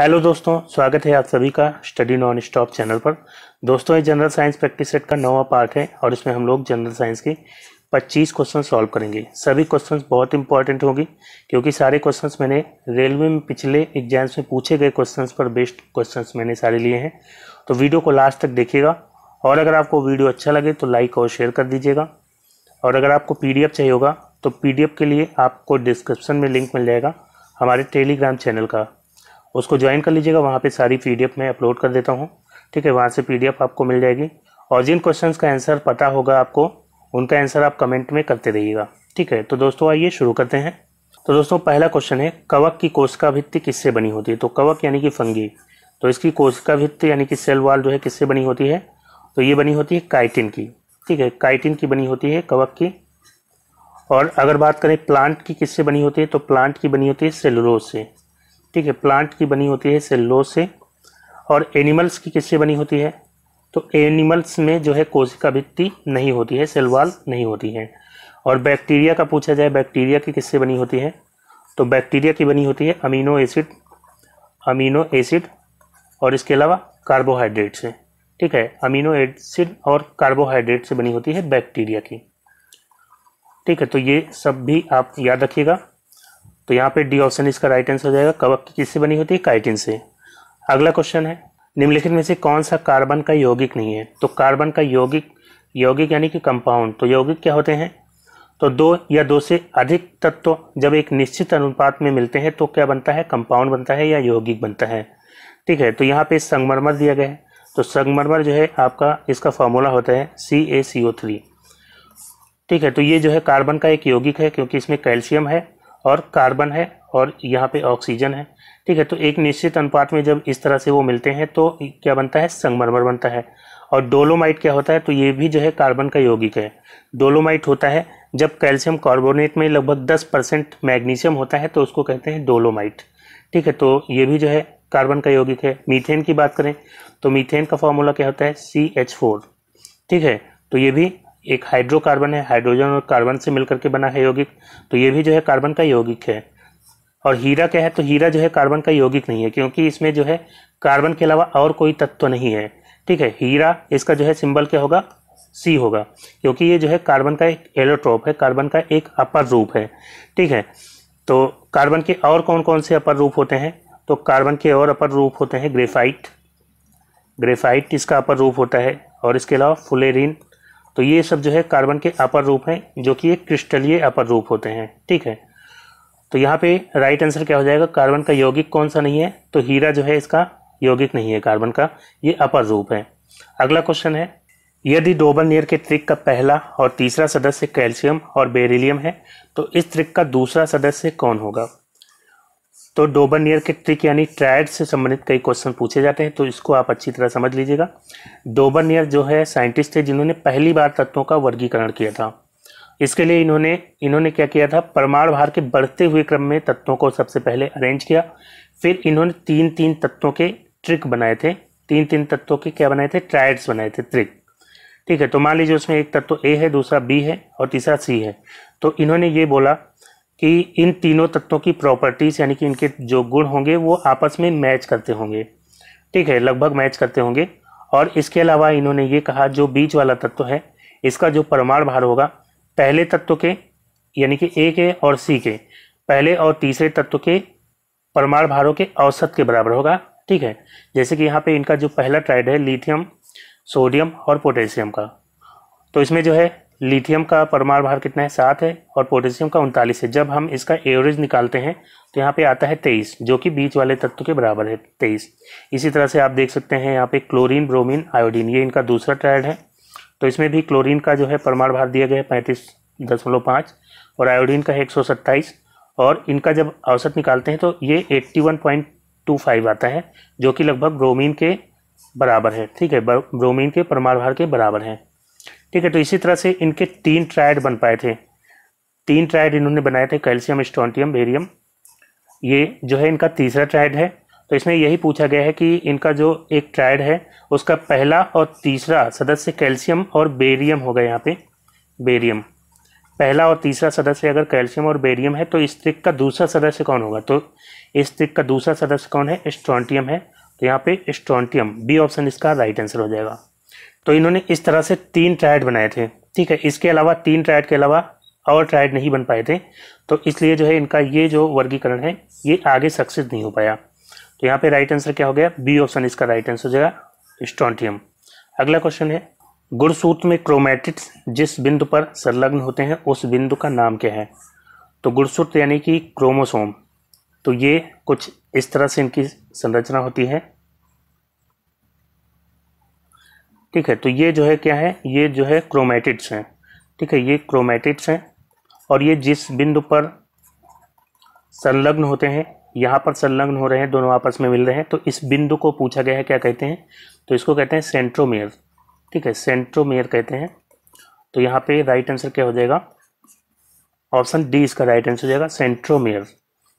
hello दोस्तों स्वागत है आप सभी का स्टडी नॉन स्टॉप चैनल पर दोस्तों ये जनरल साइंस प्रैक्टिस सेट का नवा पार्ट है और इसमें हम लोग जनरल साइंस के 25 क्वेश्चन सॉल्व करेंगे सभी क्वेश्चंस बहुत इंपॉर्टेंट होंगे क्योंकि सारे क्वेश्चंस मैंने रेलवे में पिछले एग्जाम्स में पूछे गए क्वेश्चन पर बेस्ट क्वेश्चन मैंने सारे लिए हैं तो वीडियो को लास्ट तक देखिएगा और अगर आपको वीडियो अच्छा लगे तो लाइक और शेयर कर दीजिएगा और अगर आपको पी चाहिए होगा तो पी के लिए आपको डिस्क्रिप्शन में लिंक मिल जाएगा हमारे टेलीग्राम चैनल का उसको ज्वाइन कर लीजिएगा वहाँ पे सारी पी मैं अपलोड कर देता हूँ ठीक है वहाँ से पी आपको मिल जाएगी और जिन क्वेश्चन का आंसर पता होगा आपको उनका आंसर आप कमेंट में करते रहिएगा ठीक है तो दोस्तों आइए शुरू करते हैं तो दोस्तों पहला क्वेश्चन है कवक की कोशिका भित्ति किससे बनी होती है तो कवक यानी कि फंगी तो इसकी कोशिका भित्ति यानी कि सेल वाल जो है किससे बनी होती है तो ये बनी होती है काइटिन की ठीक है काइटिन की बनी होती है कवक की और अगर बात करें प्लांट की किससे बनी होती है तो प्लांट की बनी होती है सेलुलोज से ठीक है प्लांट की बनी होती है सेल्लो से और एनिमल्स की किससे बनी होती है तो एनिमल्स में जो है कोशिका भित्ति नहीं होती है सेलवाल नहीं होती है और बैक्टीरिया का पूछा जाए बैक्टीरिया की किससे बनी होती है तो बैक्टीरिया की बनी होती है अमीनो एसिड अमीनो एसिड और इसके अलावा कार्बोहाइड्रेट से ठीक है अमीनो एसिड और कार्बोहाइड्रेट से बनी होती है बैक्टीरिया की ठीक है तो ये सब भी आप याद रखिएगा तो यहाँ पे डी ऑप्शन इसका राइट आंसर हो जाएगा कवक की किससे बनी होती है काइटिन से अगला क्वेश्चन है निम्नलिखित में से कौन सा कार्बन का यौगिक नहीं है तो कार्बन का यौगिक यौगिक यानी कि कंपाउंड तो यौगिक क्या होते हैं तो दो या दो से अधिक तत्व जब एक निश्चित अनुपात में मिलते हैं तो क्या बनता है कंपाउंड बनता है या यौगिक बनता है ठीक है तो यहाँ पे संगमरमर दिया गया है तो संगमरमर जो है आपका इसका फॉर्मूला होता है सी ए सी ओ थ्री ठीक है तो ये जो है कार्बन का एक यौगिक है क्योंकि इसमें कैल्शियम है और कार्बन है और यहाँ पे ऑक्सीजन है ठीक है तो एक निश्चित अनुपात में जब इस तरह से वो मिलते हैं तो क्या बनता है संगमरमर बनता है और डोलोमाइट क्या होता है तो ये भी जो है कार्बन का यौगिक है डोलोमाइट होता है जब कैल्शियम कार्बोनेट में लगभग 10 परसेंट मैग्नीशियम होता है तो उसको कहते हैं डोलोमाइट ठीक है तो ये भी जो है कार्बन का यौगिक है मीथेन की बात करें तो मीथेन का फॉर्मूला क्या होता है सी एच फोर ठीक है तो ये भी एक हाइड्रोकार्बन है हाइड्रोजन और कार्बन से मिलकर के बना है यौगिक तो ये भी जो है कार्बन का यौगिक है और हीरा क्या है तो हीरा जो है कार्बन का यौगिक नहीं है क्योंकि इसमें जो है कार्बन के अलावा और कोई तत्व नहीं है ठीक है हीरा इसका जो है सिंबल क्या होगा सी होगा क्योंकि ये जो है कार्बन का एक एलोट्रोप है कार्बन का एक अपर रूप है ठीक है तो कार्बन के और कौन कौन से अपर रूप होते हैं तो कार्बन के और अपर रूप होते हैं ग्रेफाइट ग्रेफाइट इसका अपर रूप होता है और इसके अलावा फुलेरिन तो ये सब जो है कार्बन के अपर रूप हैं जो कि एक क्रिस्टलीय अपर रूप होते हैं ठीक है तो यहाँ पे राइट आंसर क्या हो जाएगा कार्बन का यौगिक कौन सा नहीं है तो हीरा जो है इसका यौगिक नहीं है कार्बन का ये अपर रूप है अगला क्वेश्चन है यदि डोबल नियर के त्रिक का पहला और तीसरा सदस्य कैल्शियम और बेरिलियम है तो इस त्रिक का दूसरा सदस्य कौन होगा तो डोबन ईयर के ट्रिक यानी ट्रायड से संबंधित कई क्वेश्चन पूछे जाते हैं तो इसको आप अच्छी तरह समझ लीजिएगा डोबन ईयर जो है साइंटिस्ट थे जिन्होंने पहली बार तत्वों का वर्गीकरण किया था इसके लिए इन्होंने इन्होंने क्या किया था परमाणु भार के बढ़ते हुए क्रम में तत्वों को सबसे पहले अरेंज किया फिर इन्होंने तीन तीन तत्वों के ट्रिक बनाए थे तीन तीन तत्वों के क्या बनाए थे ट्रायड्स बनाए थे ट्रिक ठीक है तो मान लीजिए उसमें एक तत्व ए है दूसरा बी है और तीसरा सी है तो इन्होंने ये बोला कि इन तीनों तत्वों की प्रॉपर्टीज़ यानी कि इनके जो गुण होंगे वो आपस में मैच करते होंगे ठीक है लगभग मैच करते होंगे और इसके अलावा इन्होंने ये कहा जो बीच वाला तत्व है इसका जो परमाणु भार होगा पहले तत्व के यानी कि ए के और सी के पहले और तीसरे तत्व के परमाणु भारों के औसत के बराबर होगा ठीक है जैसे कि यहाँ पे इनका जो पहला ट्राइड है लिथियम सोडियम और पोटेशियम का तो इसमें जो है लिथियम का परमाणु भार कितना है सात है और पोटेशियम का उनतालीस है जब हम इसका एवरेज निकालते हैं तो यहाँ पे आता है तेईस जो कि बीच वाले तत्व के बराबर है तेईस इसी तरह से आप देख सकते हैं यहाँ पे क्लोरीन ब्रोमीन आयोडीन ये इनका दूसरा ट्रायड है तो इसमें भी क्लोरीन का जो है परमाणु भार दिया गया है पैंतीस दशमलव पाँच और आयोडीन का है एक सौ सत्ताईस और इनका जब औसत निकालते हैं तो ये eighty one point two five आता है जो कि लगभग ब्रोमीन के बराबर है ठीक है ब्रोमीन के परमाणु भार के बराबर हैं ठीक है तो इसी तरह से इनके तीन ट्रायड बन पाए थे तीन ट्राइड इन्होंने बनाए थे कैल्शियम स्टोंटियम बेरियम ये जो है इनका तीसरा ट्राइड है तो इसमें यही पूछा गया है कि इनका जो एक ट्रायड है उसका पहला और तीसरा सदस्य कैल्शियम और बेरियम होगा यहाँ पे बेरियम पहला और तीसरा सदस्य अगर कैल्शियम और बेरियम है तो इस त्रिक का दूसरा सदस्य कौन होगा तो इस त्रिक का दूसरा सदस्य कौन है स्ट्रॉन्टियम है तो यहाँ पे स्ट्रॉन्टियम बी ऑप्शन इसका राइट आंसर हो जाएगा तो इन्होंने इस तरह से तीन ट्रायड बनाए थे ठीक है इसके अलावा तीन ट्रायड के अलावा और ट्रायड नहीं बन पाए थे तो इसलिए जो है इनका ये जो वर्गीकरण है ये आगे सक्सेस नहीं हो पाया तो यहाँ पे राइट आंसर क्या हो गया बी ऑप्शन इसका राइट आंसर हो जाएगा स्टॉन्टियम अगला क्वेश्चन है गुड़सूत्र में क्रोमैटिट्स जिस बिंदु पर संलग्न होते हैं उस बिंदु का नाम क्या है तो गुड़सूत्र यानी कि क्रोमोसोम तो ये कुछ इस तरह से इनकी संरचना होती है ठीक है तो ये जो है क्या है ये जो है क्रोमेटिड्स हैं ठीक है ये क्रोमेटिड्स हैं और ये जिस बिंदु पर संलग्न होते हैं यहाँ पर संलग्न हो रहे हैं दोनों आपस में मिल रहे हैं तो इस बिंदु को पूछा गया है क्या कहते हैं तो इसको कहते हैं सेंट्रोमेयर ठीक है सेंट्रोमेयर कहते हैं तो यहाँ पे राइट आंसर क्या हो जाएगा ऑप्शन डी इसका राइट आंसर हो जाएगा सेंट्रोमेयर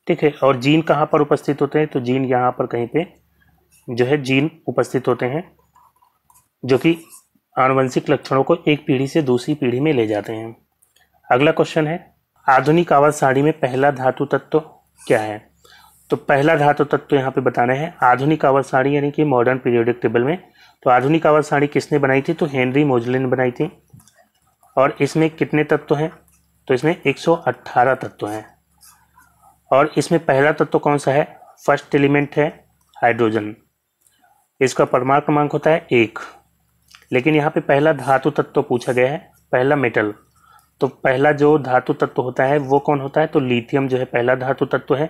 ठीक है और जीन कहाँ पर उपस्थित होते हैं तो जीन यहाँ पर कहीं पर जो है जीन उपस्थित होते हैं जो कि आनुवंशिक लक्षणों को एक पीढ़ी से दूसरी पीढ़ी में ले जाते हैं अगला क्वेश्चन है आधुनिक आवाज साड़ी में पहला धातु तत्व क्या है तो पहला धातु तत्व यहाँ पे बताना है आधुनिक आवाज साड़ी यानी कि मॉडर्न पीरियोडिक टेबल में तो आधुनिक आवाज साड़ी किसने बनाई थी तो हेनरी मोजले ने बनाई थी और इसमें कितने तत्व हैं तो इसमें 118 तत्व हैं और इसमें पहला तत्व कौन सा है फर्स्ट एलिमेंट है हाइड्रोजन इसका परमाणु क्रमांक होता है एक लेकिन यहाँ पे पहला धातु तत्व पूछा गया है पहला मेटल तो पहला जो धातु तत्व होता है वो कौन होता है तो लिथियम जो है पहला धातु तत्व है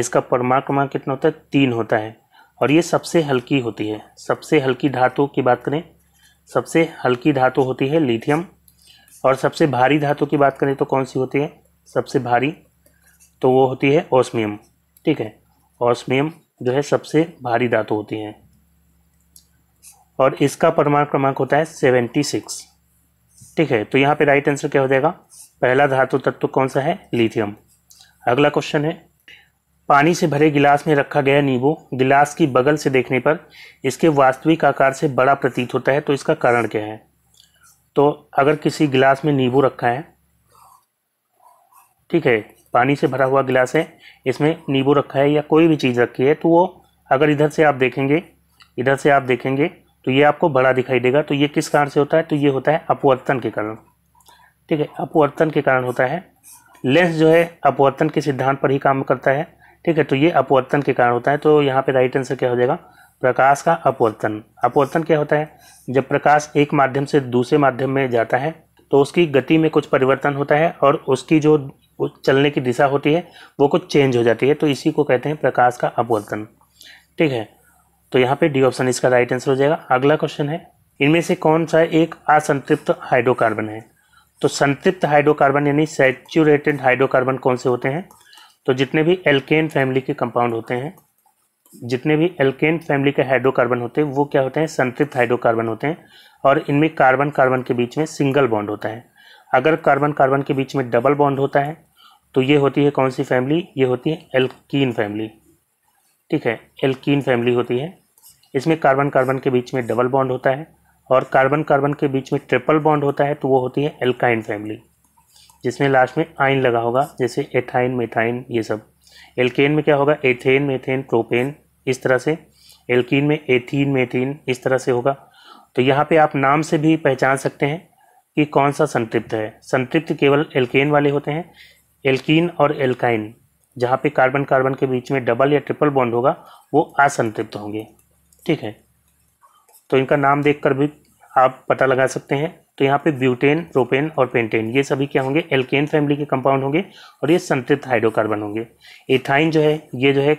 इसका परमाणु क्रमांक कितना होता है तीन होता है और ये सबसे हल्की होती है सबसे हल्की धातु की बात करें सबसे हल्की धातु होती है लिथियम और सबसे भारी धातु की बात करें तो कौन सी होती है सबसे भारी तो वो होती है ऑस्मियम ठीक है ऑस्मियम जो है सबसे भारी धातु होती है और इसका परमाणु क्रमांक होता है सेवेंटी सिक्स ठीक है तो यहाँ पे राइट आंसर क्या हो जाएगा पहला धातु तत्व कौन सा है लिथियम अगला क्वेश्चन है पानी से भरे गिलास में रखा गया नींबू गिलास की बगल से देखने पर इसके वास्तविक आकार से बड़ा प्रतीत होता है तो इसका कारण क्या है तो अगर किसी गिलास में नींबू रखा है ठीक है पानी से भरा हुआ गिलास है इसमें नींबू रखा है या कोई भी चीज़ रखी है तो वो अगर इधर से आप देखेंगे इधर से आप देखेंगे तो ये आपको बड़ा दिखाई देगा तो ये किस कारण से होता है तो ये होता है अपवर्तन के कारण ठीक है अपवर्तन के कारण होता है लेंस जो है अपवर्तन के सिद्धांत पर ही काम करता है ठीक है तो ये अपवर्तन के कारण होता है तो यहाँ पे राइट आंसर क्या हो जाएगा प्रकाश का अपवर्तन अपवर्तन क्या होता है जब प्रकाश एक माध्यम से दूसरे माध्यम में जाता है तो उसकी गति में कुछ परिवर्तन होता है और उसकी जो चलने की दिशा होती है वो कुछ चेंज हो जाती है तो इसी को कहते हैं प्रकाश का अपवर्तन ठीक है तो यहाँ पे डी ऑप्शन इसका राइट आंसर हो जाएगा अगला क्वेश्चन है इनमें से कौन सा एक असंतृप्त हाइड्रोकार्बन है तो संतृप्त हाइड्रोकार्बन यानी सेचूरेटेड हाइड्रोकार्बन कौन से होते हैं तो जितने भी एल्केन फैमिली के कंपाउंड होते हैं जितने भी एल्केन फैमिली के हाइड्रोकार्बन होते हैं वो क्या होते हैं संतृप्त हाइड्रोकार्बन होते हैं और इनमें कार्बन कार्बन के बीच में सिंगल बॉन्ड होता है अगर कार्बन कार्बन के बीच में डबल बॉन्ड होता है तो ये होती है कौन सी फैमिली ये होती है एल्कीन फैमिली ठीक है एल्कीन फैमिली होती है इसमें कार्बन कार्बन के बीच में डबल बॉन्ड होता है और कार्बन कार्बन के बीच में ट्रिपल बॉन्ड होता है तो वो होती है एल्काइन फैमिली जिसमें लास्ट में आइन लगा होगा जैसे एथाइन मेथाइन ये सब एल्केन में क्या होगा एथेन मेथेन प्रोपेन इस तरह से एल्कीन में एथीन मेथीन इस तरह से होगा तो यहाँ पे आप नाम से भी पहचान सकते हैं कि कौन सा संतृप्त है संतृप्त केवल एल्केन वाले होते हैं एल्कीन और एल्काइन जहाँ पे कार्बन कार्बन के बीच में डबल या ट्रिपल बॉन्ड होगा वो असंतृप्त होंगे ठीक है तो इनका नाम देखकर भी आप पता लगा सकते हैं तो यहाँ पे ब्यूटेन प्रोपेन और पेंटेन ये सभी क्या होंगे एल्केन फैमिली के कंपाउंड होंगे और ये संतृप्त हाइड्रोकार्बन होंगे एथाइन जो है ये जो है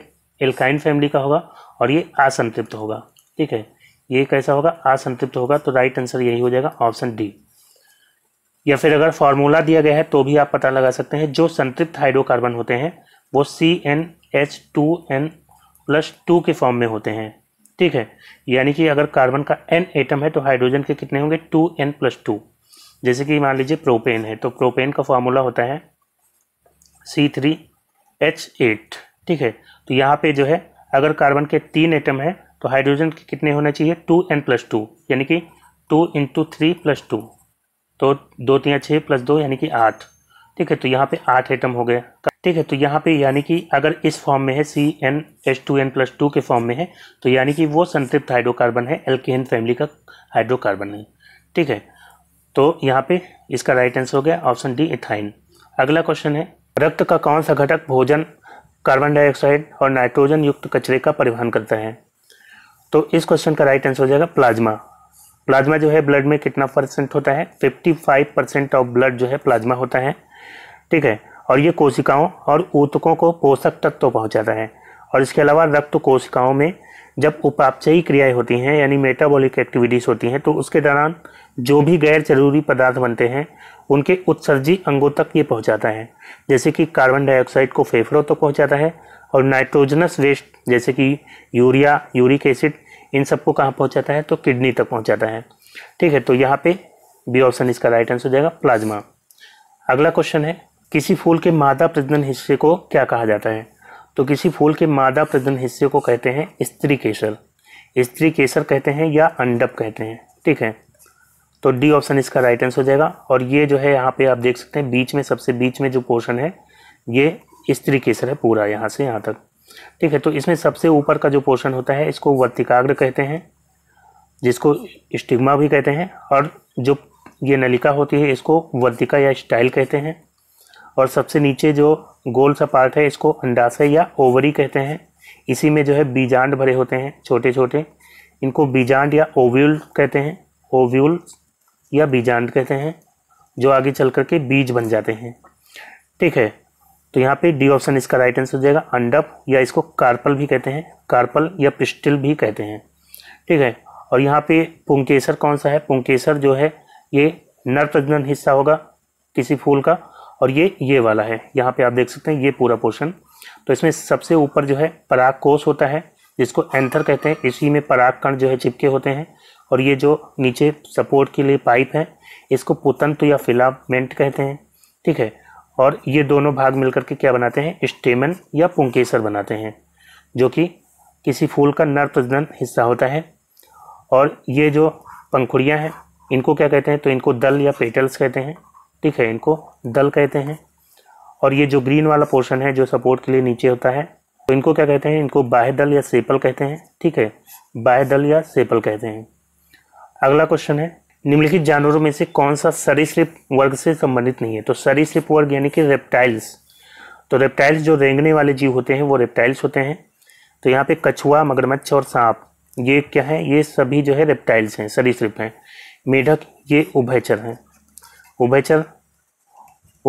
एल्काइन फैमिली का होगा और ये असंतृप्त होगा ठीक है ये कैसा होगा असंतृप्त होगा तो राइट आंसर यही हो जाएगा ऑप्शन डी या फिर अगर फॉर्मूला दिया गया है तो भी आप पता लगा सकते हैं जो संतृप्त हाइड्रोकार्बन होते हैं वो C N H two N plus two के फॉर्म में होते हैं ठीक है यानी कि अगर कार्बन का एन एटम है तो हाइड्रोजन के कितने होंगे टू एन प्लस टू जैसे कि मान लीजिए प्रोपेन है तो प्रोपेन का फॉर्मूला होता है सी थ्री एच एट ठीक है तो यहाँ पे जो है अगर कार्बन के तीन एटम है तो हाइड्रोजन के कितने होने चाहिए टू एन प्लस टू यानी कि two into three plus two तो दो तीन छः प्लस दो यानी कि आठ ठीक है तो यहाँ पे आठ एटम हो गए ठीक है तो यहाँ पे यानी कि अगर इस फॉर्म में है C N H two N plus two के फॉर्म में है तो यानी कि वो संतृप्त हाइड्रोकार्बन है एल्केन फैमिली का हाइड्रोकार्बन है ठीक है तो यहाँ पे इसका राइट आंसर हो गया ऑप्शन डी इथाइन अगला क्वेश्चन है रक्त का कौन सा घटक भोजन कार्बन डाइऑक्साइड और नाइट्रोजन युक्त कचरे का परिवहन करता है तो इस क्वेश्चन का राइट आंसर हो जाएगा प्लाज्मा प्लाज्मा जो है ब्लड में कितना परसेंट होता है फाइव परसेंट ऑफ ब्लड जो है प्लाज्मा होता है ठीक है और ये कोशिकाओं और ऊतकों को पोषक तत्व तो पहुँचाता है और इसके अलावा रक्त कोशिकाओं में जब उपापचयी क्रियाएं होती हैं यानी मेटाबॉलिक एक्टिविटीज़ होती हैं तो उसके दौरान जो भी गैर जरूरी पदार्थ बनते हैं उनके उत्सर्जी अंगों तक ये पहुंचाता है जैसे कि कार्बन डाइऑक्साइड को फेफड़ों तक तो पहुंचाता है और नाइट्रोजनस वेस्ट जैसे कि यूरिया यूरिक एसिड इन सबको कहाँ पहुँचाता है तो किडनी तक पहुँचाता है ठीक है तो यहाँ पे बी ऑप्शन इसका राइट आंसर हो जाएगा प्लाज्मा अगला क्वेश्चन है किसी फूल के मादा प्रजनन हिस्से को क्या कहा जाता है तो किसी फूल के मादा प्रजनन हिस्से को कहते हैं स्त्री केसर स्त्री केसर कहते हैं या अंडप कहते हैं ठीक है तो डी ऑप्शन इसका राइट आंसर हो जाएगा और ये जो है यहाँ पे आप देख सकते हैं बीच में सबसे बीच में जो पोर्शन है ये स्त्री केसर है पूरा यहाँ से यहाँ तक ठीक है तो इसमें सबसे ऊपर का जो पोर्शन होता है इसको वर्तिकाग्र कहते हैं जिसको स्टिग्मा भी कहते हैं और जो ये नलिका होती है इसको वर्तिका या स्टाइल कहते हैं और सबसे नीचे जो गोल सा पार्ट है इसको अंडाशय या ओवरी कहते हैं इसी में जो है बीजांड भरे होते हैं छोटे छोटे इनको बीजांड या ओव्यूल कहते हैं ओव्यूल या बीजांड कहते हैं जो आगे चल करके बीज बन जाते हैं ठीक है तो यहाँ पे डी ऑप्शन इसका राइट आंसर हो जाएगा अंडप या इसको कार्पल भी कहते हैं कार्पल या पिस्टिल भी कहते हैं ठीक है और यहाँ पे पुंकेसर कौन सा है पुंकेसर जो है ये नर प्रजनन हिस्सा होगा किसी फूल का और ये ये वाला है यहाँ पे आप देख सकते हैं ये पूरा पोर्शन तो इसमें सबसे ऊपर जो है पराग कोष होता है जिसको एंथर कहते हैं इसी में पराग कण जो है चिपके होते हैं और ये जो नीचे सपोर्ट के लिए पाइप है इसको पुतंत या फिलामेंट कहते हैं ठीक है और ये दोनों भाग मिलकर के क्या बनाते हैं स्टेमन या पुंकेसर बनाते हैं जो कि किसी फूल का नर प्रजनन हिस्सा होता है और ये जो पंखुड़ियाँ हैं इनको क्या कहते हैं तो इनको दल या पेटल्स कहते हैं ठीक है इनको दल कहते हैं और ये जो ग्रीन वाला पोर्शन है जो सपोर्ट के लिए नीचे होता है तो इनको क्या कहते हैं इनको बाह्य दल या सेपल कहते हैं ठीक है बाह्य दल या सेपल कहते हैं अगला क्वेश्चन है निम्नलिखित जानवरों में से कौन सा सरीसृप वर्ग से संबंधित नहीं है तो सरीसृप वर्ग यानी कि रेप्टाइल्स तो रेप्टाइल्स जो रेंगने वाले जीव होते हैं वो रेप्टाइल्स होते हैं तो यहाँ पे कछुआ मगरमच्छ और सांप ये क्या है ये सभी जो है रेप्टाइल्स हैं सरीसृप हैं मेढक ये उभयचर हैं उभयचर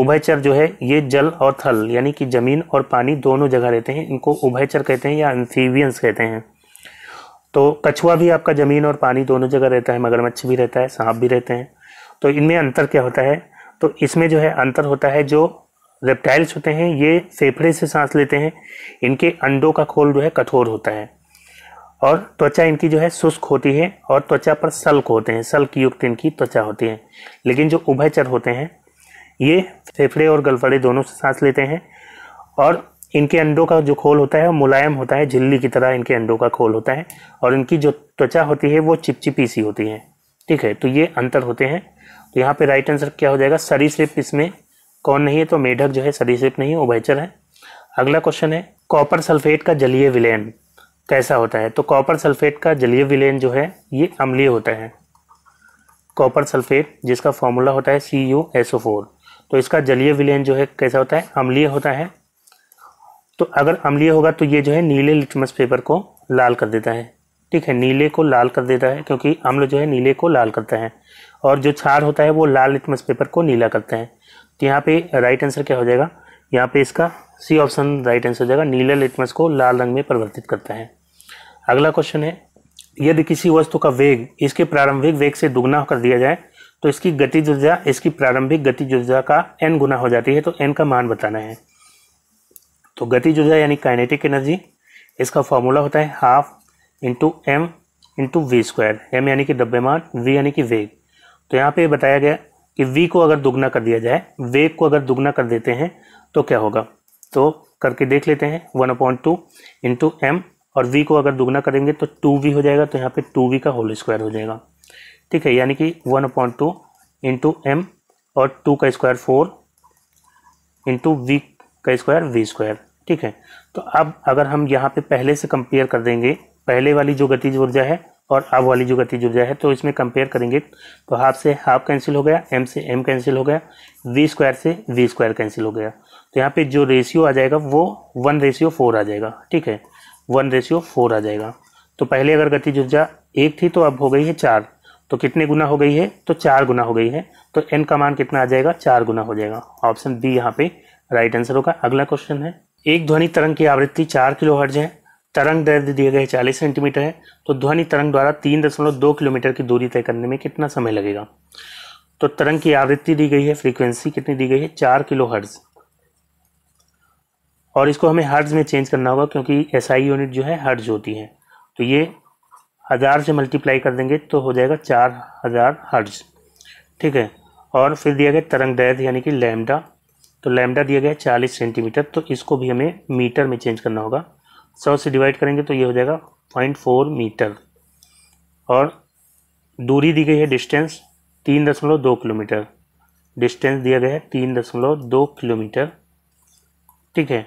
उभयचर जो है ये जल और थल यानी कि जमीन और पानी दोनों जगह रहते हैं इनको उभयचर कहते हैं या एम्फीवियंस कहते हैं तो कछुआ भी आपका ज़मीन और पानी दोनों जगह रहता है मगरमच्छ भी रहता है सांप भी रहते हैं तो इनमें अंतर क्या होता है तो इसमें जो है अंतर होता है जो रेप्टाइल्स होते हैं ये फेफड़े से सांस लेते हैं इनके अंडों का खोल जो है कठोर होता है और त्वचा इनकी जो है शुष्क होती है और त्वचा पर सल्क होते हैं सल्क युक्त इनकी त्वचा होती है लेकिन जो उभयचर होते हैं ये फेफड़े और गलफड़े दोनों से सांस लेते हैं और इनके अंडों का जो खोल होता है वो मुलायम होता है झिल्ली की तरह इनके अंडों का खोल होता है और इनकी जो त्वचा होती है वो चिपचिपी सी होती है ठीक है तो ये अंतर होते हैं तो यहाँ पे राइट आंसर क्या हो जाएगा सरीसृप इसमें कौन नहीं है तो मेढक जो है सरीसृप नहीं है उभयचर है अगला क्वेश्चन है कॉपर सल्फेट का जलीय विलयन कैसा होता है तो कॉपर सल्फेट का जलीय विलयन जो है ये अम्लीय होता है कॉपर सल्फेट जिसका फॉर्मूला होता है C U S O four तो इसका जलीय विलयन जो है कैसा होता है अम्लीय होता है तो अगर अम्लीय होगा तो ये जो है नीले लिटमस पेपर को लाल कर देता है ठीक है नीले को लाल कर देता है क्योंकि अम्ल जो है नीले को लाल करता है और जो छार होता है वो लाल लिटमस पेपर को नीला करते हैं तो यहाँ पे राइट आंसर क्या हो जाएगा यहाँ पे इसका सी ऑप्शन राइट आंसर हो जाएगा नीला लिटमस को लाल रंग में परिवर्तित करता है अगला क्वेश्चन है यदि किसी वस्तु का वेग इसके प्रारंभिक वेग से दुगना कर दिया जाए तो इसकी गति ऊर्जा इसकी प्रारंभिक गति ऊर्जा का एन गुना हो जाती है तो एन का मान बताना है तो गति ऊर्जा यानी काइनेटिक एनर्जी इसका फॉर्मूला होता है half into M into V square M यानी कि द्रव्यमान वी यानी कि वेग तो यहाँ पे बताया गया कि वी को अगर दुगना कर दिया जाए वेग को अगर दुगना कर देते हैं तो क्या होगा तो करके देख लेते हैं one upon two into M और वी को अगर दुगना करेंगे तो टू वी हो जाएगा तो यहाँ पे टू वी का होल स्क्वायर हो जाएगा ठीक है यानी कि one upon two into M और टू का स्क्वायर फोर इंटू वी का स्क्वायर वी स्क्वायर ठीक है तो अब अगर हम यहाँ पे पहले से कंपेयर कर देंगे पहले वाली जो गतिज ऊर्जा है और अब वाली जो गतिज ऊर्जा है तो इसमें कंपेयर करेंगे तो हाफ से हाफ कैंसिल हो गया एम से एम कैंसिल हो गया वी स्क्वायर से वी स्क्वायर कैंसिल हो गया तो यहाँ पे जो रेशियो आ जाएगा वो वन रेशियो फोर आ जाएगा ठीक है वन रेशियो फोर आ जाएगा तो पहले अगर गतिज ऊर्जा एक थी तो अब हो गई है चार तो कितने गुना हो गई है तो चार गुना हो गई है तो एन का मान कितना आ जाएगा चार गुना हो जाएगा ऑप्शन बी यहाँ पे राइट आंसर होगा अगला क्वेश्चन है एक ध्वनि तरंग की आवृत्ति चार किलो हर्ज है तरंग दर्द दिए गए चालीस सेंटीमीटर है तो ध्वनि तरंग द्वारा तीन दशमलव दो किलोमीटर की दूरी तय करने में कितना समय लगेगा तो तरंग की आवृत्ति दी गई है फ्रीक्वेंसी कितनी दी गई है चार किलो हर्ज और इसको हमें हर्ज में चेंज करना होगा क्योंकि एस आई यूनिट जो है हर्ज होती है तो ये हज़ार से मल्टीप्लाई कर देंगे तो हो जाएगा चार हज़ार हर्ज ठीक है और फिर दिया गया तरंग दैर्ध यानी कि लैमडा तो लैमडा दिया गया चालीस सेंटीमीटर तो इसको भी हमें मीटर में चेंज करना होगा सौ से डिवाइड करेंगे तो ये हो जाएगा पॉइंट फोर मीटर और दूरी दी गई है डिस्टेंस तीन दशमलव दो किलोमीटर डिस्टेंस दिया गया है तीन दशमलव दो किलोमीटर ठीक है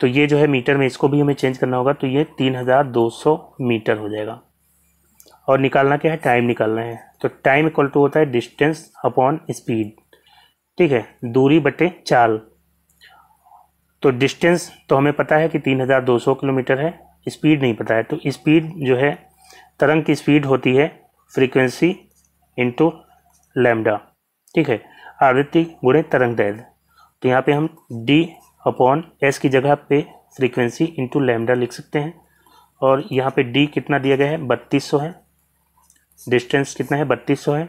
तो ये जो है मीटर में इसको भी हमें चेंज करना होगा तो ये तीन हज़ार दो सौ मीटर हो जाएगा और निकालना क्या है टाइम निकालना है तो टाइम इक्वल टू होता है डिस्टेंस अपॉन स्पीड ठीक है दूरी बटे चाल तो डिस्टेंस तो हमें पता है कि तीन हज़ार दो सौ किलोमीटर है स्पीड नहीं पता है तो स्पीड जो है तरंग की स्पीड होती है फ्रीक्वेंसी इंटू लेमडा ठीक है आवृत्ति गुणे तरंग दैर्घ्य तो यहाँ पे हम डी अपॉन एस की जगह पे फ्रीक्वेंसी इंटू लेमडा लिख सकते हैं और यहाँ पे डी कितना दिया गया है बत्तीस सौ है डिस्टेंस कितना है बत्तीस सौ है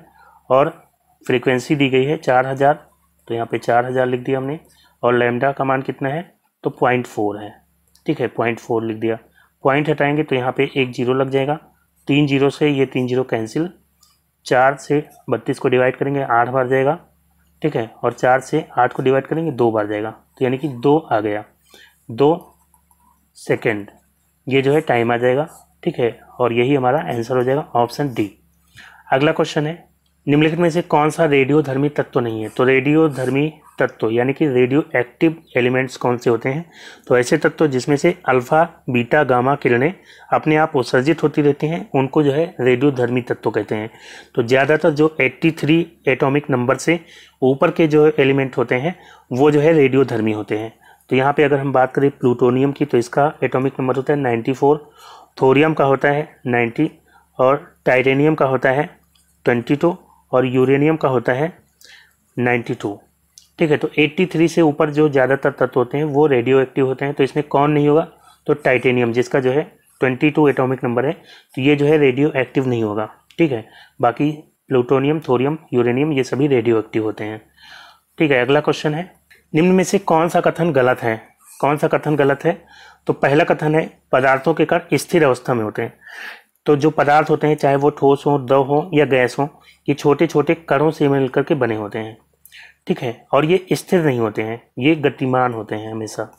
और फ्रीक्वेंसी दी गई है चार हज़ार तो यहाँ पे चार हज़ार लिख दिया हमने और लेमडा का मान कितना है तो पॉइंट फोर है ठीक है पॉइंट फोर लिख दिया पॉइंट हटाएंगे तो यहाँ पर एक जीरो लग जाएगा तीन जीरो से ये तीन जीरो कैंसिल चार से बत्तीस को डिवाइड करेंगे आठ बार जाएगा ठीक है और चार से आठ को डिवाइड करेंगे दो बार जाएगा तो यानी कि दो आ गया दो सेकेंड ये जो है टाइम आ जाएगा ठीक है और यही हमारा आंसर हो जाएगा ऑप्शन डी अगला क्वेश्चन है निम्नलिखित में से कौन सा रेडियो धर्मी तत्व तो नहीं है तो रेडियो धर्मी तत्व यानी कि रेडियो एक्टिव एलिमेंट्स कौन से होते हैं तो ऐसे तत्व जिसमें से अल्फ़ा बीटा गामा किरणें अपने आप उत्सर्जित होती रहती हैं उनको जो है रेडियोधर्मी तत्व कहते हैं तो ज़्यादातर जो 83 एटोमिक नंबर से ऊपर के जो एलिमेंट होते हैं वो जो है रेडियोधर्मी होते हैं तो यहाँ पर अगर हम बात करें प्लूटोनियम की तो इसका एटोमिक नंबर होता है नाइन्टी थोरियम का होता है नाइन्टी और टाइटेनियम का होता है ट्वेंटी और यूरेनियम का होता है नाइन्टी टू ठीक है तो 83 से ऊपर जो ज़्यादातर तत्व होते हैं वो रेडियो एक्टिव होते हैं तो इसमें कौन नहीं होगा तो टाइटेनियम जिसका जो है 22 एटॉमिक नंबर है तो ये जो है रेडियो एक्टिव नहीं होगा ठीक है बाकी प्लूटोनियम थोरियम यूरेनियम ये सभी रेडियो एक्टिव होते हैं ठीक है अगला क्वेश्चन है निम्न में से कौन सा कथन गलत है कौन सा कथन गलत है तो पहला कथन है पदार्थों के कण स्थिर अवस्था में होते हैं तो जो पदार्थ होते हैं चाहे वो ठोस हो द्रव हो या गैस हो ये छोटे छोटे कणों से मिलकर के बने होते हैं ठीक है और ये स्थिर नहीं होते हैं ये गतिमान होते हैं हमेशा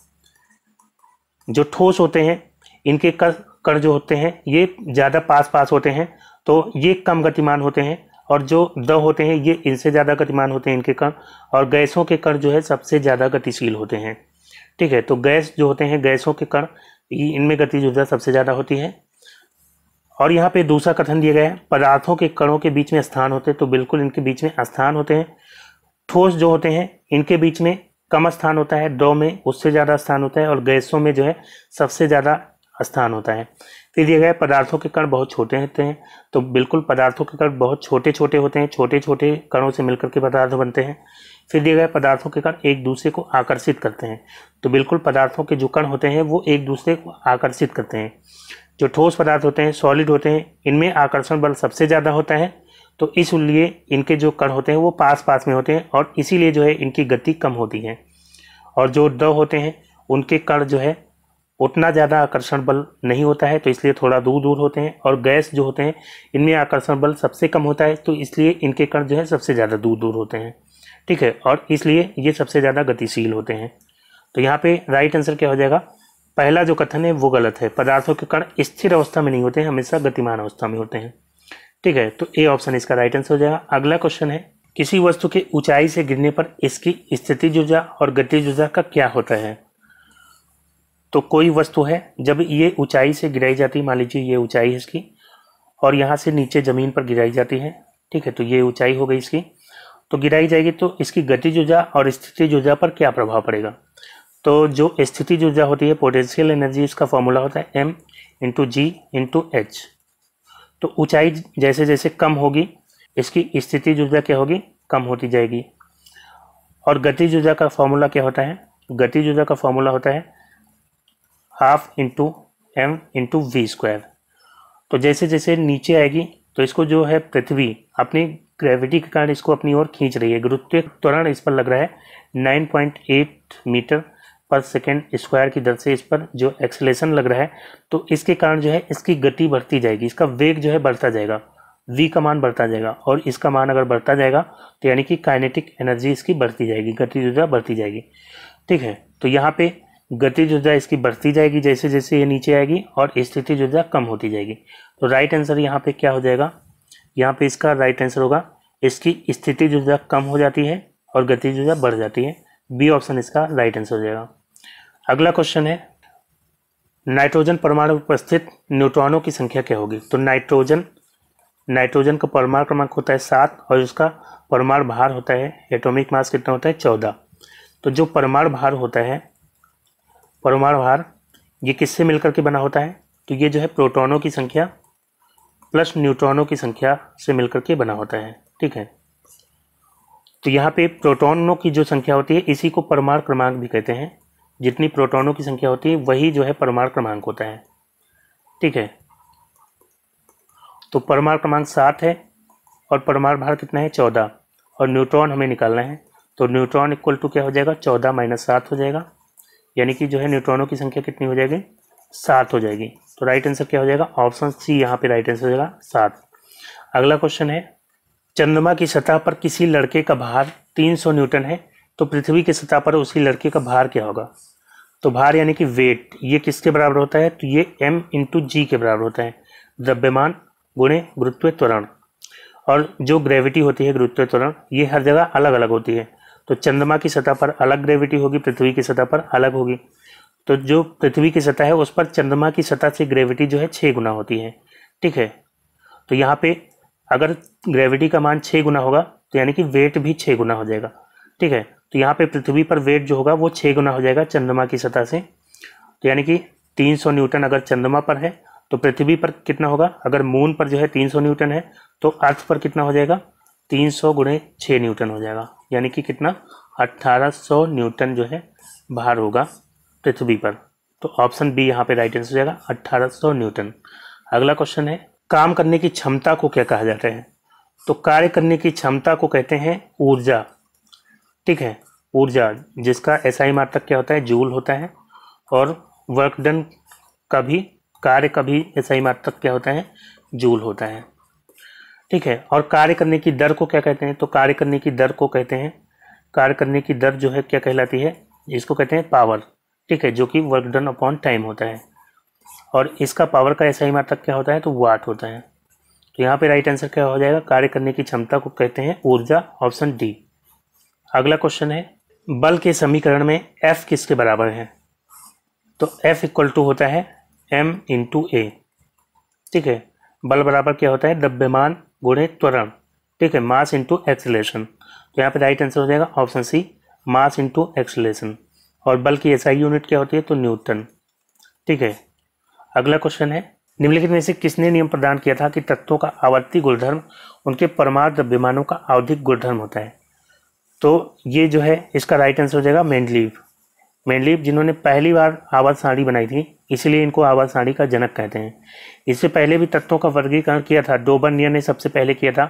जो ठोस होते हैं इनके कर कर जो होते हैं ये ज़्यादा पास पास होते हैं तो ये कम गतिमान होते हैं और जो द होते हैं ये इनसे ज़्यादा गतिमान होते हैं इनके कण और गैसों के कण जो है सबसे ज़्यादा गतिशील होते हैं ठीक है तो गैस जो होते हैं गैसों के कण इनमें गतिज ऊर्जा सबसे ज़्यादा होती है और यहाँ पे दूसरा कथन दिया गया है पदार्थों के कणों के बीच में स्थान होते हैं तो बिल्कुल इनके बीच में स्थान होते हैं ठोस जो होते हैं इनके बीच में कम स्थान होता है द्रव में उससे ज़्यादा स्थान होता है और गैसों में जो है सबसे ज़्यादा स्थान होता है फिर दिया गया पदार्थों के कण बहुत छोटे होते हैं तो बिल्कुल पदार्थों के कण बहुत छोटे छोटे होते हैं छोटे छोटे कणों से मिलकर के पदार्थ बनते हैं फिर दिए गए पदार्थों के कण एक दूसरे को आकर्षित करते हैं तो बिल्कुल पदार्थों के जो कण होते हैं वो एक दूसरे को आकर्षित करते हैं जो ठोस पदार्थ होते हैं सॉलिड होते हैं इनमें आकर्षण बल सबसे ज़्यादा होता है तो इसलिए इनके जो कण होते हैं वो पास पास में होते हैं और इसीलिए जो है इनकी गति कम होती है और जो ड होते हैं उनके कण जो है उतना ज़्यादा आकर्षण बल नहीं होता है तो इसलिए थोड़ा दूर दूर होते हैं और गैस जो होते हैं इनमें आकर्षण बल सबसे कम होता है तो इसलिए इनके कण जो है सबसे ज़्यादा दूर दूर होते हैं ठीक है और इसलिए ये सबसे ज़्यादा गतिशील होते हैं तो यहाँ पे राइट आंसर क्या हो जाएगा पहला जो कथन है वो गलत है पदार्थों के कण स्थिर अवस्था में नहीं होते हमेशा गतिमान अवस्था में होते हैं ठीक है तो ए ऑप्शन इसका राइट आंसर हो जाएगा अगला क्वेश्चन है किसी वस्तु के ऊंचाई से गिरने पर इसकी स्थिति ऊर्जा और गति ऊर्जा का क्या होता है तो कोई वस्तु है जब ये ऊंचाई से गिराई जाती है मान लीजिए ये ऊंचाई है इसकी और यहाँ से नीचे ज़मीन पर गिराई जाती है ठीक है तो ये ऊंचाई हो गई इसकी तो गिराई जाएगी तो इसकी गति ऊर्जा और स्थिति ऊर्जा पर क्या प्रभाव पड़ेगा तो जो स्थिति ऊर्जा होती है पोटेंशियल एनर्जी इसका फॉर्मूला होता है M into G into H तो ऊंचाई जैसे जैसे कम होगी इसकी स्थिति जुजा क्या होगी कम होती जाएगी और गति जुजा का फॉर्मूला क्या होता है गति जुजा का फॉर्मूला होता है half into M into V square तो जैसे जैसे नीचे आएगी तो इसको जो है पृथ्वी अपनी ग्रेविटी के कारण इसको अपनी ओर खींच रही है गुरुत्व त्वरण इस पर लग रहा है 9.8 मीटर पर सेकेंड स्क्वायर की दर से इस पर जो एक्सलेशन लग रहा है तो इसके कारण जो है इसकी गति बढ़ती जाएगी इसका वेग जो है बढ़ता जाएगा वी का मान बढ़ता जाएगा और इसका मान अगर बढ़ता जाएगा तो यानी कि काइनेटिक एनर्जी इसकी बढ़ती जाएगी गति ऊर्जा बढ़ती जाएगी ठीक है तो यहाँ पे गति ऊर्जा इसकी बढ़ती जाएगी जैसे जैसे ये नीचे आएगी और स्थिति ऊर्जा कम होती जाएगी तो राइट आंसर यहाँ पे क्या हो जाएगा यहाँ पे इसका राइट आंसर होगा इसकी स्थिति ऊर्जा कम हो जाती है और गति ऊर्जा बढ़ जाती है बी ऑप्शन इसका राइट आंसर हो जाएगा अगला क्वेश्चन है नाइट्रोजन परमाणु उपस्थित न्यूट्रॉनों की संख्या क्या होगी तो नाइट्रोजन नाइट्रोजन का परमाणु क्रमांक होता है सात और उसका परमाणु भार होता है एटॉमिक मास कितना होता है चौदह तो जो परमाणु भार होता है परमाणु भार ये किससे मिलकर के बना होता है तो ये जो है प्रोटॉनों की संख्या प्लस न्यूट्रॉनों की संख्या से मिलकर के बना होता है ठीक है तो यहाँ पे प्रोटॉनों की जो संख्या होती है इसी को परमाणु क्रमांक भी कहते हैं जितनी प्रोटॉनों की संख्या होती है वही जो है परमाणु क्रमांक होता है ठीक है तो परमाणु क्रमांक सात है और परमाणु भार कितना है चौदह और न्यूट्रॉन हमें निकालना है तो न्यूट्रॉन इक्वल टू क्या हो जाएगा चौदह माइनस सात हो जाएगा यानी कि जो है न्यूट्रॉनों की संख्या कितनी हो जाएगी सात हो जाएगी तो राइट आंसर क्या हो जाएगा ऑप्शन सी यहाँ पे राइट आंसर हो जाएगा सात अगला क्वेश्चन है चंद्रमा की सतह पर किसी लड़के का भार तीन न्यूटन है तो पृथ्वी की सतह पर उसी लड़के का भार क्या होगा तो भार यानी कि वेट ये किसके बराबर होता है तो ये एम इंटू जी के बराबर होता है द्रव्यमान गुणे गुरुत्व त्वरण और जो ग्रेविटी होती है गुरुत्व त्वरण ये हर जगह अलग अलग होती है तो चंद्रमा की सतह पर अलग ग्रेविटी होगी पृथ्वी की सतह पर अलग होगी तो जो पृथ्वी की सतह है उस पर चंद्रमा की सतह से ग्रेविटी जो है छः गुना होती है ठीक है तो यहाँ पे अगर ग्रेविटी का मान छः गुना होगा तो यानी कि वेट भी छः गुना हो जाएगा ठीक है तो यहाँ पे पृथ्वी पर वेट जो होगा वो छः गुना हो जाएगा चंद्रमा की सतह से तो यानी कि 300 न्यूटन अगर चंद्रमा पर है तो पृथ्वी पर कितना होगा अगर मून पर जो है 300 न्यूटन है तो अर्थ पर कितना हो जाएगा 300 सौ गुणे छः न्यूटन हो जाएगा यानी कि कितना 1800 न्यूटन जो है भार होगा पृथ्वी पर तो ऑप्शन बी यहाँ पे राइट आंसर हो जाएगा अट्ठारह न्यूटन अगला क्वेश्चन है काम करने की क्षमता को क्या कहा जाता है तो कार्य करने की क्षमता को कहते हैं ऊर्जा ठीक है ऊर्जा जिसका एसआई SI मात्रक क्या होता है जूल होता है और वर्क डन का भी कार्य का भी एसआई SI मात्रक क्या होता है जूल होता है ठीक है और कार्य करने की दर को क्या कहते हैं तो कार्य करने की दर को कहते हैं कार्य करने की दर जो है क्या कहलाती है इसको कहते हैं पावर ठीक है जो कि वर्क डन अपॉन टाइम होता है और इसका पावर का ऐसा ही मात्रक क्या होता है तो वाट होता है तो यहाँ पे राइट आंसर क्या हो जाएगा कार्य करने की क्षमता को कहते हैं ऊर्जा ऑप्शन डी अगला क्वेश्चन है बल के समीकरण में एफ किसके बराबर है तो एफ इक्वल टू होता है एम इंटू ए ठीक है बल बराबर क्या होता है द्रव्यमान गुणे त्वरण ठीक है मास इंटू एक्सलेशन तो यहाँ पे राइट आंसर हो जाएगा option C mass into acceleration और बल की एसआई यूनिट क्या होती है तो न्यूटन ठीक है अगला क्वेश्चन है निम्नलिखित में से किसने नियम प्रदान किया था कि तत्वों का आवर्ती गुणधर्म उनके परमाणु द्रव्यमानों का आवधिक गुणधर्म होता है तो ये जो है इसका राइट आंसर हो जाएगा मेंडलीव मेंडलीव जिन्होंने पहली बार आवाज साड़ी बनाई थी इसीलिए इनको आवाज साड़ी का जनक कहते हैं इससे पहले भी तत्वों का वर्गीकरण किया था डोबर्नियर ने सबसे पहले किया था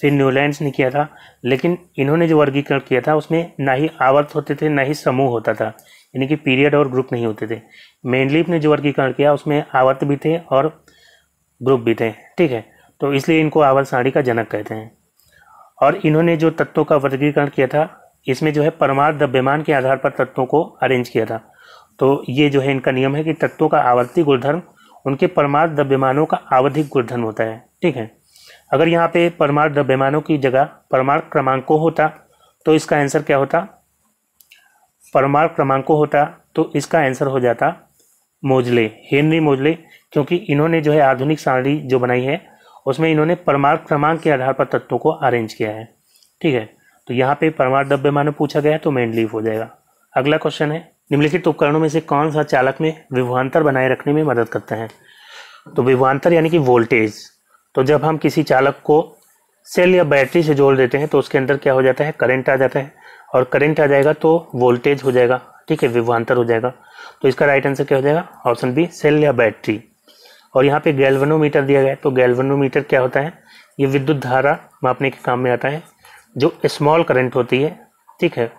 फिर न्यूलैंड ने किया था लेकिन इन्होंने जो वर्गीकरण किया था उसमें ना ही आवर्त होते थे ना ही समूह होता था यानी कि पीरियड और ग्रुप नहीं होते थे मेनलीप ने जो वर्गीकरण किया उसमें आवर्त भी थे और ग्रुप भी थे ठीक है तो इसलिए इनको आवर्त साड़ी का जनक कहते हैं और इन्होंने जो तत्वों का वर्गीकरण किया था इसमें जो है परमार्थ द्रव्यमान के आधार पर तत्वों को अरेंज किया था तो ये जो है इनका नियम है कि तत्वों का आवर्ती गुणधर्म उनके परमार्थ द्रव्यमानों का आवधिक गुणधर्म होता है ठीक है अगर यहाँ पे परमार्थ द्रव्यमानों की जगह परमार्थ क्रमांकों होता तो इसका आंसर क्या होता परमार्थ क्रमांकों होता तो इसका आंसर हो जाता मोजले हेनरी मोजले क्योंकि इन्होंने जो है आधुनिक सारणी जो बनाई है उसमें इन्होंने परमाणु क्रमांक के आधार पर तत्वों को अरेंज किया है ठीक है तो यहाँ पे परमाणु द्रव्यमान पूछा गया है तो मेन लीफ हो जाएगा अगला क्वेश्चन है निम्नलिखित उपकरणों में से कौन सा चालक में विभवान्तर बनाए रखने में मदद करते हैं तो विभवान्तर यानी कि वोल्टेज तो जब हम किसी चालक को सेल या बैटरी से जोड़ देते हैं तो उसके अंदर क्या हो जाता है करंट आ जाता है और करंट आ जाएगा तो वोल्टेज हो जाएगा ठीक है विभवान्तर हो जाएगा तो इसका राइट आंसर क्या हो जाएगा ऑप्शन बी सेल या बैटरी और यहाँ पे गैल्वनोमीटर दिया गया है तो गैल्वनोमीटर क्या होता है ये विद्युत धारा मापने के काम में आता है जो स्मॉल करंट होती है ठीक है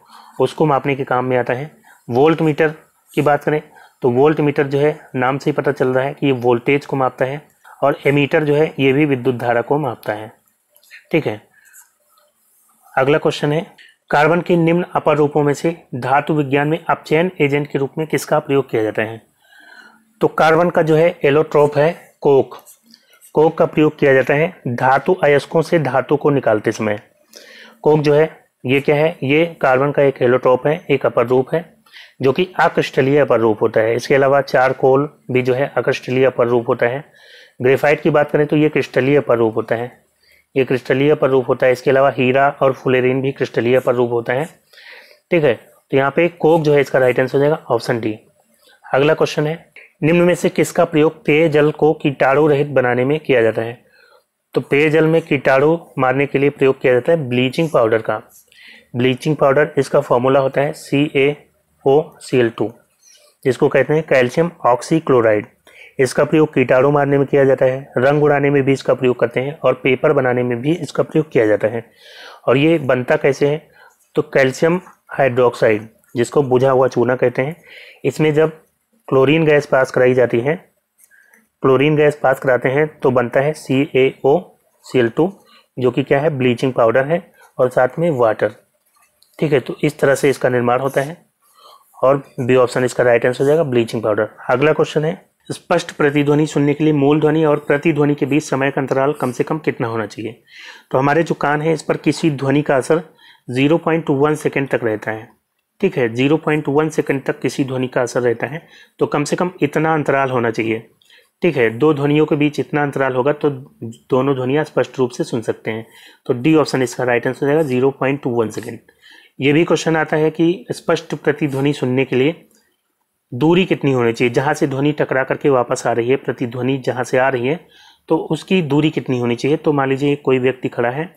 उसको मापने के काम में आता है वोल्ट मीटर की बात करें तो वोल्ट मीटर जो है नाम से ही पता चल रहा है कि ये वोल्टेज को मापता है और एमीटर जो है ये भी विद्युत धारा को मापता है ठीक है अगला क्वेश्चन है कार्बन के निम्न अपर रूपों में से धातु विज्ञान में अपचयन एजेंट के रूप में किसका प्रयोग किया जाता है तो कार्बन का जो है एलोट्रोप है कोक कोक का प्रयोग किया जाता है धातु अयस्कों से धातु को निकालते समय कोक जो है ये क्या है ये कार्बन का एक एलोट्रोप है एक अपर रूप है जो कि अक्रिस्टलीय अपर रूप होता है इसके अलावा चार कोल भी जो है अक्रिस्टलीय अपर रूप होता है ग्रेफाइट की बात करें तो ये क्रिस्टलीय अपर रूप होता है ये क्रिस्टलीय अपर रूप होता है इसके अलावा हीरा और फुलेरिन भी क्रिस्टलीय अपर रूप होता है ठीक है तो यहाँ पे कोक जो है इसका राइट आंसर हो जाएगा ऑप्शन डी अगला क्वेश्चन है निम्न में से किसका प्रयोग पेय जल को कीटाणु रहित बनाने में किया जाता है तो पेय जल में कीटाणु मारने के लिए प्रयोग किया जाता है ब्लीचिंग पाउडर का ब्लीचिंग पाउडर इसका फॉर्मूला होता है सी ए ओ सी एल टू जिसको कहते हैं कैल्शियम ऑक्सीक्लोराइड इसका प्रयोग कीटाणु मारने में किया जाता है रंग उड़ाने में भी इसका प्रयोग करते हैं और पेपर बनाने में भी इसका प्रयोग किया जाता है और ये बनता कैसे है तो कैल्शियम हाइड्रोक्साइड जिसको बुझा हुआ चूना कहते हैं इसमें जब क्लोरीन गैस पास कराई जाती है क्लोरीन गैस पास कराते हैं तो बनता है सी ए ओ सी एल टू जो कि क्या है ब्लीचिंग पाउडर है और साथ में वाटर ठीक है तो इस तरह से इसका निर्माण होता है और बी ऑप्शन इसका राइट आंसर हो जाएगा ब्लीचिंग पाउडर अगला क्वेश्चन है स्पष्ट प्रतिध्वनि सुनने के लिए मूल ध्वनि और प्रतिध्वनि के बीच समय का अंतराल कम से कम कितना होना चाहिए तो हमारे जो कान है इस पर किसी ध्वनि का असर 0.1 सेकंड तक रहता है ठीक है जीरो पॉइंट वन सेकेंड तक किसी ध्वनि का असर रहता है तो कम से कम इतना अंतराल होना चाहिए ठीक है दो ध्वनियों के बीच इतना अंतराल होगा तो दोनों ध्वनियाँ स्पष्ट रूप से सुन सकते हैं तो डी ऑप्शन इसका राइट आंसर हो जाएगा zero point two one second ये भी क्वेश्चन आता है कि स्पष्ट प्रतिध्वनि सुनने के लिए दूरी कितनी होनी चाहिए जहाँ से ध्वनि टकरा करके वापस आ रही है प्रतिध्वनि जहाँ से आ रही है तो उसकी दूरी कितनी होनी चाहिए तो मान लीजिए कोई व्यक्ति खड़ा है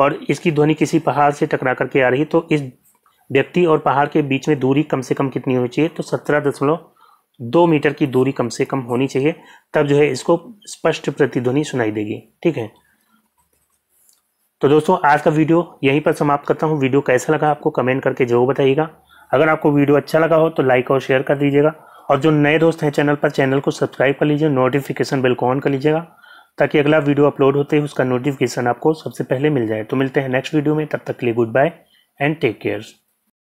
और इसकी ध्वनि किसी पहाड़ से टकरा करके आ रही है तो इस व्यक्ति और पहाड़ के बीच में दूरी कम से कम कितनी होनी चाहिए तो सत्रह दशमलव दो मीटर की दूरी कम से कम होनी चाहिए तब जो है इसको स्पष्ट प्रतिध्वनि सुनाई देगी ठीक है तो दोस्तों आज का वीडियो यहीं पर समाप्त करता हूँ वीडियो कैसा लगा आपको कमेंट करके जरूर बताइएगा अगर आपको वीडियो अच्छा लगा हो तो लाइक और शेयर कर दीजिएगा और जो नए दोस्त हैं चैनल पर चैनल को सब्सक्राइब कर लीजिए नोटिफिकेशन बेल को ऑन कर लीजिएगा ताकि अगला वीडियो अपलोड होते ही उसका नोटिफिकेशन आपको सबसे पहले मिल जाए तो मिलते हैं नेक्स्ट वीडियो में तब तक के लिए good bye and take care